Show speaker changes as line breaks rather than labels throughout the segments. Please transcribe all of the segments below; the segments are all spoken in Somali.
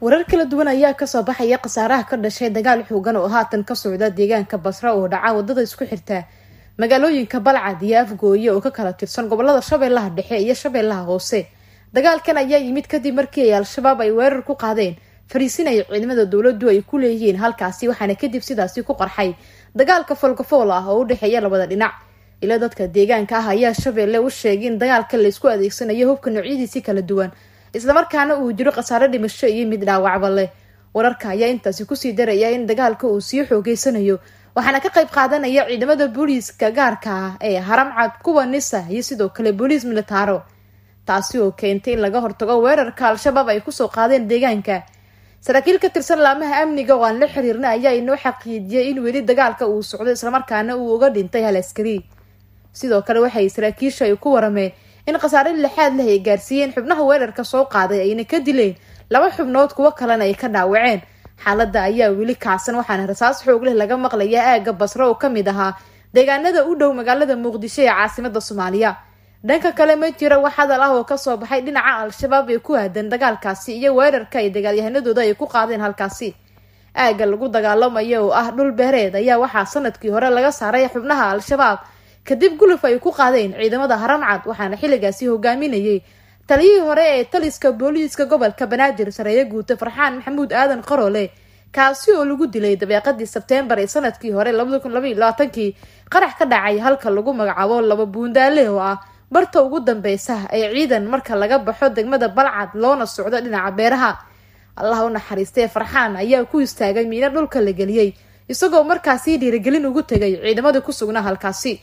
warar kala duwan ayaa kasoo baxaya khasaaraha ka dhashay dagaal xoogan oo haatan ka socda deegaanka basra oo dhaca wadada isku xirta magaalooyinka balcad iyo afgooye oo ka kala tirsan gobolada shabeellaha dhexe iyo shabeellaha hoose dagaalkan ayaa yimid kadib markii ay al-shabaab ay weerar ku qaadeen fariisinaya ciidamada dowladdu ay ku leeyihiin halkaasi waxaana kadib sidaasi ku qarxay dagaalka folgofool ah oo u dhexeeya labada dhinac ila dadka deegaanka ah ayaa shabeelle u sheegay in dagaalka laysku adeegsanayo hubka noocyadiisi kala duwan islamarkaana uu jiro khasaare dhimasho iyo mid dhaawacba leh wararka ayaa intaasi kusii daraya in dagaalka uu sii xoogeysanayo waxaana ka qayb qaadanaya ciidamada booliiska gaarka ah ee haramcad kuwa nisa iyo sidoo kale booliis militaaro taasi oo keentay in laga hortago weerarka al-shabaab ay kusoo qaadeen deegaanka saraakiil ka tirsan laamaha amniga oo aan la xiriirna ayaa inoo xaqiijiyay in weli dagaalka uu socdo islamarkaana uu uga dhintay hal askari sidoo kale waxay saraakiisha ay ku warameen in khasaare lixaad leh ay gaarsiiyeen xubnaha weerarka soo qaaday ayna ka dileen laba xubnood kuwo kalena ay ka dhaawaceen xaaladda ayaa weli kaasan waxaana rasaas xoog leh laga maqlayaa aagga basre oo ka mid ahaa deegaanada u dhow magaalada muqdisho ee caasimada soomaaliya dhanka kale ma jiro wax hadal ah oo kasoo baxay dhinaca al-shabaab ee ku aadan dagaalkaasi iyo weerarka ay dagaalyahanadooda ay ku qaadeen halkaasi aagga lagu dagaalamaya oo ah dhul beereed ayaa waxaa sanadkii hore laga saaray xubnaha al-shabaab kadib guluf ay ku qaadeen ciidamada haramcad waxaana xilligaasi hogaaminayay taliyihii hore ee taliska booliiska gobolka banaadir sareeyo guuta farxaan maxamuud aadan qaroole kaasi oo lagu dilay dabeeqadii sebteembar ee sanadkii hore kii qarax ka dhacay halka lagu magacaabo laba buundaale oo ah barta ugu dambeysa ee ciidan marka laga baxo degmada balcad loona socdo dhinaca beeraha allah u naxariistee farxaan ayaa ku istaagay miina dhulka la geliyey isagoo markaasi dhiirigelin ugu tegay ciidamada ku sugnaa halkaasi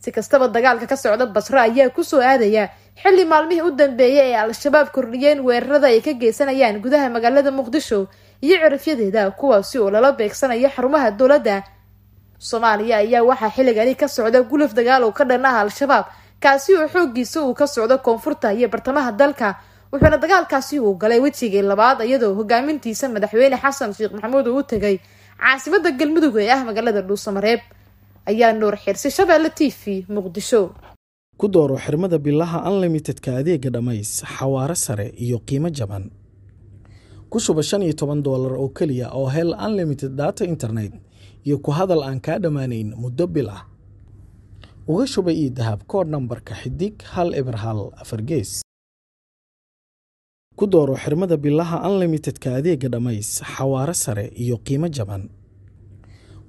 si kastaba dagaalka ka socda basro ayaa kusoo aadaya xilli maalmihii u dambeeyay ee al-shabaab kordhiyeen weerarada ay ka geysanayaan gudaha magaalada muqdisho iyo cirifyadeeda kuwaasi oo lala beegsanayo xarumaha dowladda soomaaliya ayaa waxaa xilligani ka socda gulaf dagaal oo ka dhan ah al-shabaab kaasi oo xooggiisa uu ka socdo koonfurta iyo bartamaha dalka wuxuuna dagaalkaasi uu galay wejigii labaad iyadoo hogaamintiisa madaxweyne xasan sheekh maxamuud uu u tegay caasimada galmudug ee ah magaalada dhuusamareeb ayaa nuur xirsi shabeelle t v muqdisho
ku dooro xirmada bilaha unlimitedka adeega dhammays xawaaro sare iyo qiimo jaban ku shuba shan iyo toban doolar oo keliya oo hel unlimited data internet iyo ku hadal aan kaa dhammaanayn muddo bil ah uga shuba io dahab kood nambarka xidig hal eber hal afargees ku dooro xirmada bilaha unlimitedka adeega dhammays xawaaro sare iyo qiimo jaban